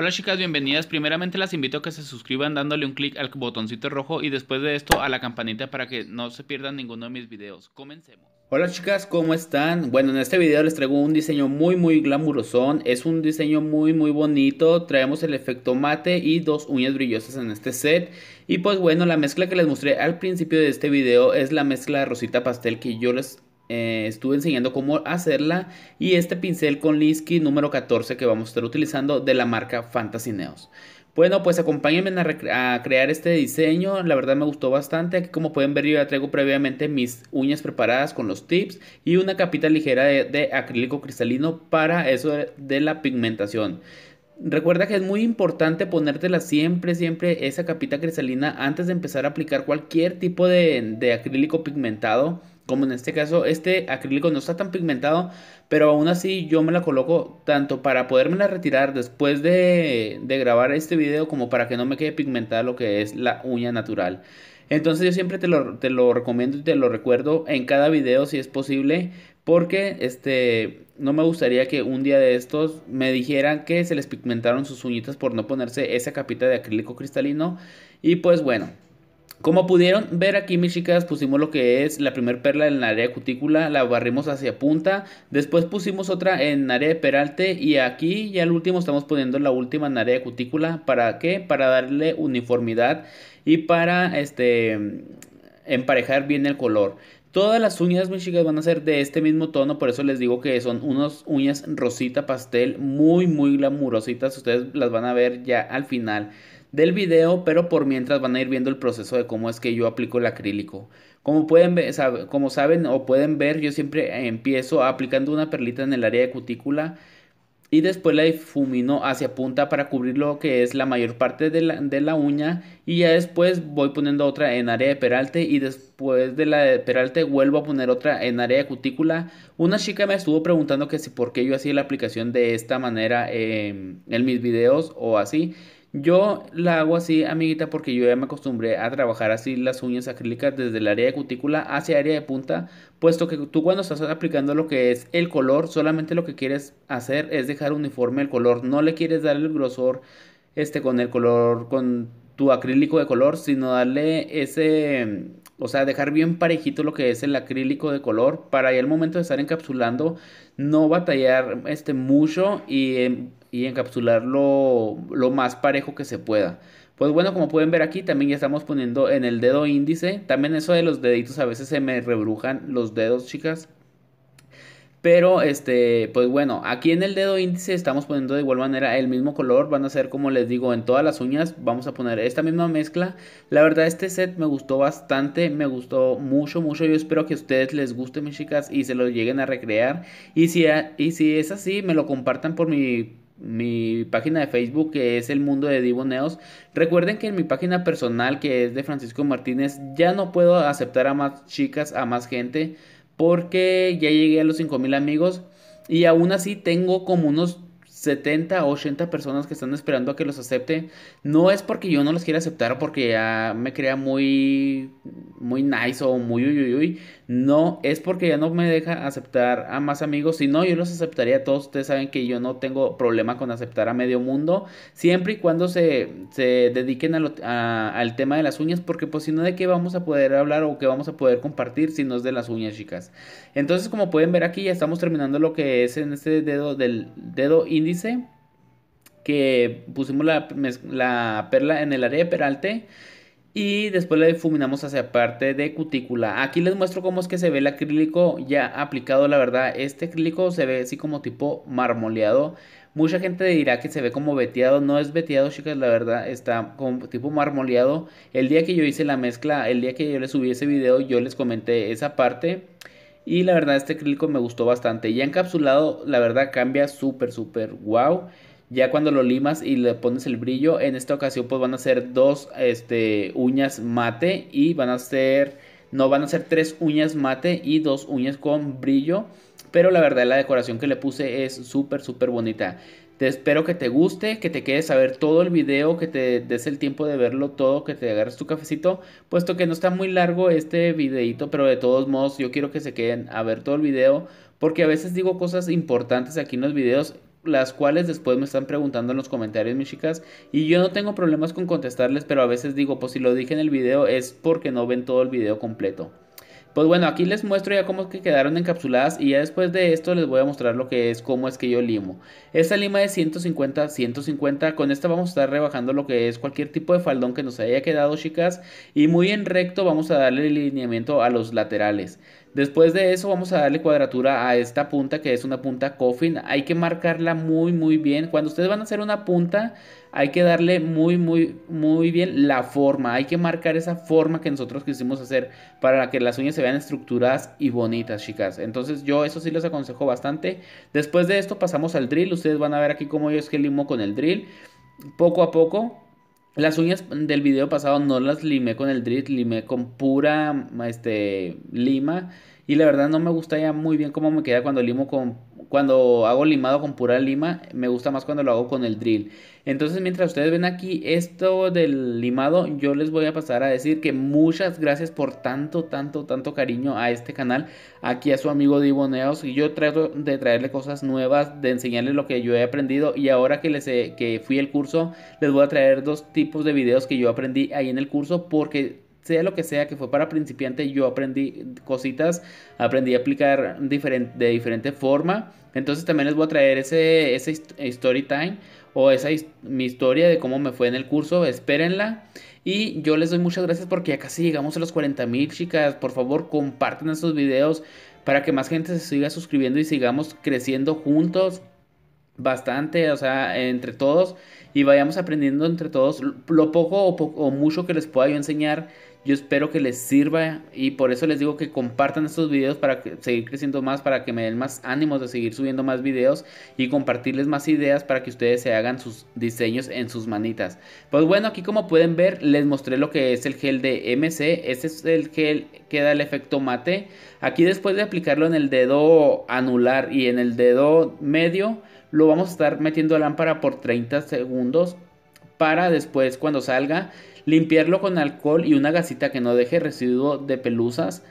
Hola chicas, bienvenidas. Primeramente las invito a que se suscriban dándole un clic al botoncito rojo y después de esto a la campanita para que no se pierdan ninguno de mis videos. Comencemos. Hola chicas, ¿cómo están? Bueno, en este video les traigo un diseño muy muy glamurosón, es un diseño muy muy bonito, traemos el efecto mate y dos uñas brillosas en este set y pues bueno, la mezcla que les mostré al principio de este video es la mezcla rosita pastel que yo les eh, estuve enseñando cómo hacerla y este pincel con Lisky número 14 que vamos a estar utilizando de la marca Fantasy Neos. Bueno, pues acompáñenme a, crear este diseño, la verdad me gustó bastante, aquí como pueden ver yo ya traigo previamente mis uñas preparadas con los tips y una capita ligera de, acrílico cristalino para eso de, la pigmentación. Recuerda que es muy importante ponértela siempre, siempre esa capita cristalina antes de empezar a aplicar cualquier tipo de, de acrílico pigmentado como en este caso, este acrílico no está tan pigmentado, pero aún así yo me la coloco tanto para la retirar después de, grabar este video como para que no me quede pigmentada lo que es la uña natural. Entonces yo siempre te lo, recomiendo y te lo recuerdo en cada video si es posible, porque este, no me gustaría que un día de estos me dijeran que se les pigmentaron sus uñitas por no ponerse esa capita de acrílico cristalino. Y pues bueno, como pudieron ver aquí mis chicas, pusimos lo que es la primera perla en la área de cutícula, la barrimos hacia punta, después pusimos otra en área de peralte y aquí ya al último estamos poniendo la última en área de cutícula, ¿para qué? Para darle uniformidad y para este emparejar bien el color. Todas las uñas, mis chicas, van a ser de este mismo tono, por eso les digo que son unas uñas rosita pastel, muy, muy glamurositas, ustedes las van a ver ya al final del video, pero por mientras van a ir viendo el proceso de cómo es que yo aplico el acrílico. Como, pueden ver, como saben o pueden ver, yo siempre empiezo aplicando una perlita en el área de cutícula y después la difumino hacia punta para cubrir lo que es la mayor parte de la, uña y ya después voy poniendo otra en área de peralte y después de la de peralte vuelvo a poner otra en área de cutícula. Una chica me estuvo preguntando que si por qué yo hacía la aplicación de esta manera en mis videos o así yo la hago así, amiguita, porque yo ya me acostumbré a trabajar así las uñas acrílicas desde el área de cutícula hacia área de punta, puesto que tú cuando estás aplicando lo que es el color, solamente lo que quieres hacer es dejar uniforme el color, no le quieres dar el grosor este con el color con tu acrílico de color, sino darle ese, o sea, dejar bien parejito lo que es el acrílico de color para ya el momento de estar encapsulando no batallar este mucho y em, y encapsularlo lo más parejo que se pueda. Pues bueno, como pueden ver aquí, también ya estamos poniendo en el dedo índice. También eso de los deditos, a veces se me rebrujan los dedos, chicas. Pero, este, pues bueno, aquí en el dedo índice estamos poniendo de igual manera el mismo color. Van a ser, como les digo, en todas las uñas. Vamos a poner esta misma mezcla. La verdad, este set me gustó bastante. Me gustó mucho, mucho. Yo espero que a ustedes les guste, mis chicas, y se lo lleguen a recrear. Y si, y si es así, me lo compartan por mi mi página de Facebook que es El Mundo de Diboneos Recuerden que en mi página personal que es de Francisco Martínez ya no puedo aceptar a más chicas, a más gente, porque ya llegué a los 5000 amigos y aún así tengo como unos 70 o 80 personas que están esperando a que los acepte. No es porque yo no los quiera aceptar porque ya me crea muy muy nice o muy uy uy, uy, no es porque ya no me deja aceptar a más amigos, si no yo los aceptaría a todos. Ustedes saben que yo no tengo problema con aceptar a medio mundo, siempre y cuando se, dediquen al tema de las uñas, porque pues si no, ¿de qué vamos a poder hablar o qué vamos a poder compartir si no es de las uñas, chicas? Entonces, como pueden ver aquí, ya estamos terminando lo que es en este dedo del dedo índice, que pusimos la, la perla en el área de peralte y después le difuminamos hacia parte de cutícula. Aquí les muestro cómo es que se ve el acrílico ya aplicado, la verdad. Este acrílico se ve así como tipo marmoleado. Mucha gente dirá que se ve como veteado, no es veteado chicas, la verdad está como tipo marmoleado. El día que yo hice la mezcla, el día que yo les subí ese video, yo les comenté esa parte. Y la verdad este acrílico me gustó bastante. Ya encapsulado, la verdad cambia súper, súper wow. Ya cuando lo limas y le pones el brillo, en esta ocasión pues van a ser dos este, uñas mate y van a ser, no van a ser tres uñas mate y dos uñas con brillo. Pero la verdad la decoración que le puse es súper, súper bonita. Te espero que te guste, que te quedes a ver todo el video, que te des el tiempo de verlo todo, que te agarres tu cafecito, puesto que no está muy largo este videito, pero de todos modos yo quiero que se queden a ver todo el video, porque a veces digo cosas importantes aquí en los videos las cuales después me están preguntando en los comentarios, mis chicas. Y yo no tengo problemas con contestarles, pero a veces digo, pues si lo dije en el video es porque no ven todo el video completo. Pues bueno, aquí les muestro ya cómo es que quedaron encapsuladas y ya después de esto les voy a mostrar lo que es, cómo es que yo limo. Esta lima es 150, 150, con esta vamos a estar rebajando lo que es cualquier tipo de faldón que nos haya quedado, chicas. Y muy en recto vamos a darle el lineamiento a los laterales. Después de eso vamos a darle cuadratura a esta punta que es una punta coffin. Hay que marcarla muy muy bien. Cuando ustedes van a hacer una punta hay que darle muy muy muy bien la forma. Hay que marcar esa forma que nosotros quisimos hacer para que las uñas se vean estructuradas y bonitas chicas. Entonces yo eso sí les aconsejo bastante. Después de esto pasamos al drill. Ustedes van a ver aquí cómo yo es que limo con el drill. Poco a poco las uñas del video pasado no las limé con el drift limé con pura este, lima. Y la verdad no me gusta ya muy bien cómo me queda cuando limo con cuando hago limado con pura lima, me gusta más cuando lo hago con el drill. Entonces, mientras ustedes ven aquí esto del limado, yo les voy a pasar a decir que muchas gracias por tanto, tanto, tanto cariño a este canal, aquí a su amigo Diboneos. Y yo trato de traerle cosas nuevas, de enseñarles lo que yo he aprendido. Y ahora que, les que fui el curso, les voy a traer dos tipos de videos que yo aprendí ahí en el curso porque sea lo que sea que fue para principiante, yo aprendí cositas, aprendí a aplicar diferente de diferente forma. Entonces también les voy a traer ese, ese story time o esa mi historia de cómo me fue en el curso, espérenla. Y yo les doy muchas gracias porque ya casi llegamos a los 40 mil chicas. Por favor, compartan estos videos para que más gente se siga suscribiendo y sigamos creciendo juntos bastante, o sea, entre todos y vayamos aprendiendo entre todos lo poco o mucho que les pueda yo enseñar yo espero que les sirva y por eso les digo que compartan estos videos para seguir creciendo más, para que me den más ánimos de seguir subiendo más videos y compartirles más ideas para que ustedes se hagan sus diseños en sus manitas. Pues bueno, aquí como pueden ver les mostré lo que es el gel de MC. Este es el gel que da el efecto mate. Aquí después de aplicarlo en el dedo anular y en el dedo medio lo vamos a estar metiendo a lámpara por 30 segundos para después cuando salga Limpiarlo con alcohol y una gasita que no deje residuo de pelusas.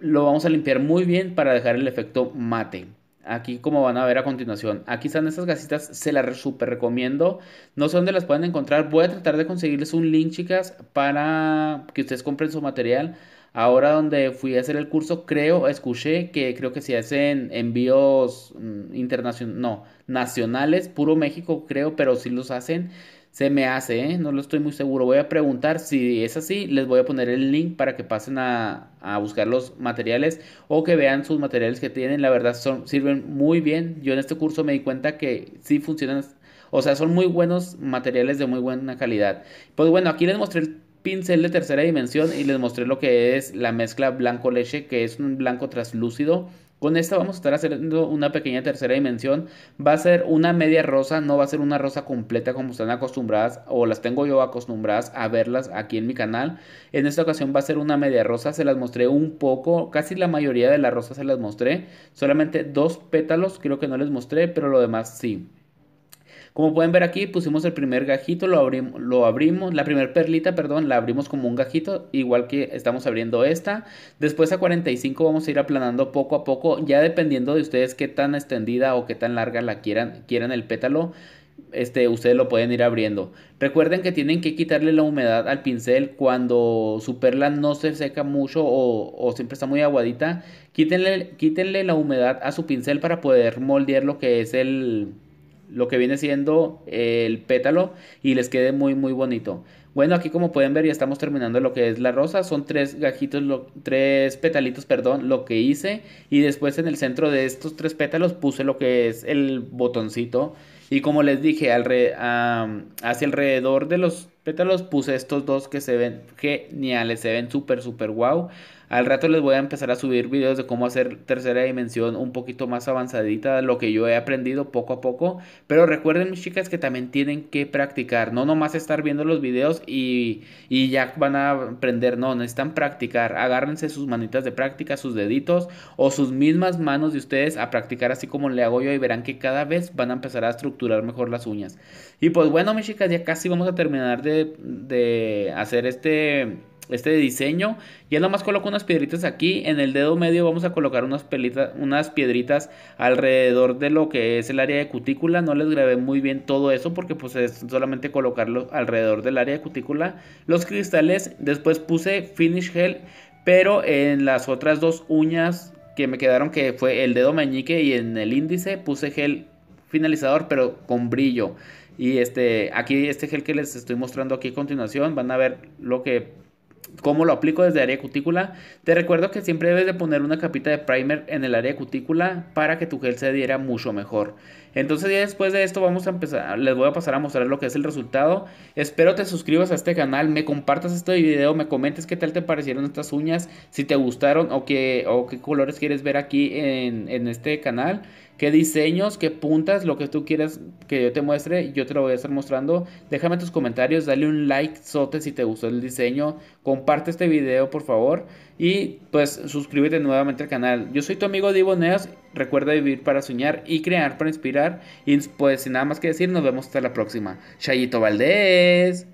Lo vamos a limpiar muy bien para dejar el efecto mate. Aquí como van a ver a continuación. Aquí están estas gasitas, se las súper recomiendo. No sé dónde las pueden encontrar. Voy a tratar de conseguirles un link, chicas, para que ustedes compren su material. Ahora donde fui a hacer el curso, creo, escuché que creo que se hacen envíos mm, internacionales, no, nacionales, puro México creo, pero sí los hacen. Se me hace, ¿eh? no lo estoy muy seguro. Voy a preguntar si es así. Les voy a poner el link para que pasen a, buscar los materiales o que vean sus materiales que tienen. La verdad, son, sirven muy bien. Yo en este curso me di cuenta que sí funcionan. O sea, son muy buenos materiales de muy buena calidad. Pues bueno, aquí les mostré el pincel de tercera dimensión y les mostré lo que es la mezcla blanco leche, que es un blanco translúcido con esta vamos a estar haciendo una pequeña tercera dimensión. Va a ser una media rosa, no va a ser una rosa completa como están acostumbradas o las tengo yo acostumbradas a verlas aquí en mi canal. En esta ocasión va a ser una media rosa, se las mostré un poco, casi la mayoría de las rosas se las mostré. Solamente dos pétalos creo que no les mostré, pero lo demás sí. Como pueden ver aquí, pusimos el primer gajito, lo, abrimos, la primera perlita, perdón, la abrimos como un gajito, igual que estamos abriendo esta. Después a 45 vamos a ir aplanando poco a poco, ya dependiendo de ustedes qué tan extendida o qué tan larga la quieran, el pétalo. Este, ustedes lo pueden ir abriendo. Recuerden que tienen que quitarle la humedad al pincel cuando su perla no se seca mucho o, siempre está muy aguadita. Quítenle, quítenle la humedad a su pincel para poder moldear lo que es el, lo que viene siendo el pétalo y les quede muy muy bonito. Bueno, aquí como pueden ver ya estamos terminando lo que es la rosa, son tres gajitos, tres petalitos, perdón, lo que hice y después en el centro de estos tres pétalos puse lo que es el botoncito y como les dije, hacia alrededor de los pétalos puse estos dos que se ven geniales, se ven súper, súper wow. Al rato les voy a empezar a subir videos de cómo hacer tercera dimensión un poquito más avanzadita, lo que yo he aprendido poco a poco. Pero recuerden mis chicas que también tienen que practicar, no nomás estar viendo los videos y, y ya van a aprender, no, necesitan practicar. Agárrense sus manitas de práctica, sus deditos o sus mismas manos de ustedes a practicar así como le hago yo y verán que cada vez van a empezar a estructurar mejor las uñas. Y pues bueno mis chicas, ya casi vamos a terminar de de, hacer este, este diseño. Ya más coloco unas piedritas aquí. En el dedo medio vamos a colocar unas, unas piedritas alrededor de lo que es el área de cutícula. No les grabé muy bien todo eso porque pues es solamente colocarlo alrededor del área de cutícula. Los cristales. Después puse finish gel. Pero en las otras dos uñas que me quedaron que fue el dedo meñique y en el índice puse gel finalizador pero con brillo. Y este, aquí este gel que les estoy mostrando aquí a continuación, van a ver lo que cómo lo aplico desde área cutícula. Te recuerdo que siempre debes de poner una capita de primer en el área cutícula para que tu gel se diera mucho mejor. Entonces ya después de esto vamos a empezar, les voy a pasar a mostrar lo que es el resultado. Espero te suscribas a este canal, me compartas este video, me comentes qué tal te parecieron estas uñas, si te gustaron o qué, o qué colores quieres ver aquí en, este canal qué diseños, qué puntas, lo que tú quieras que yo te muestre, yo te lo voy a estar mostrando. Déjame tus comentarios, dale un like, sote si te gustó el diseño, comparte este video por favor y pues suscríbete nuevamente al canal. Yo soy tu amigo Divo Recuerda vivir para soñar y crear para inspirar. Y pues sin nada más que decir, nos vemos hasta la próxima. Chayito Valdés.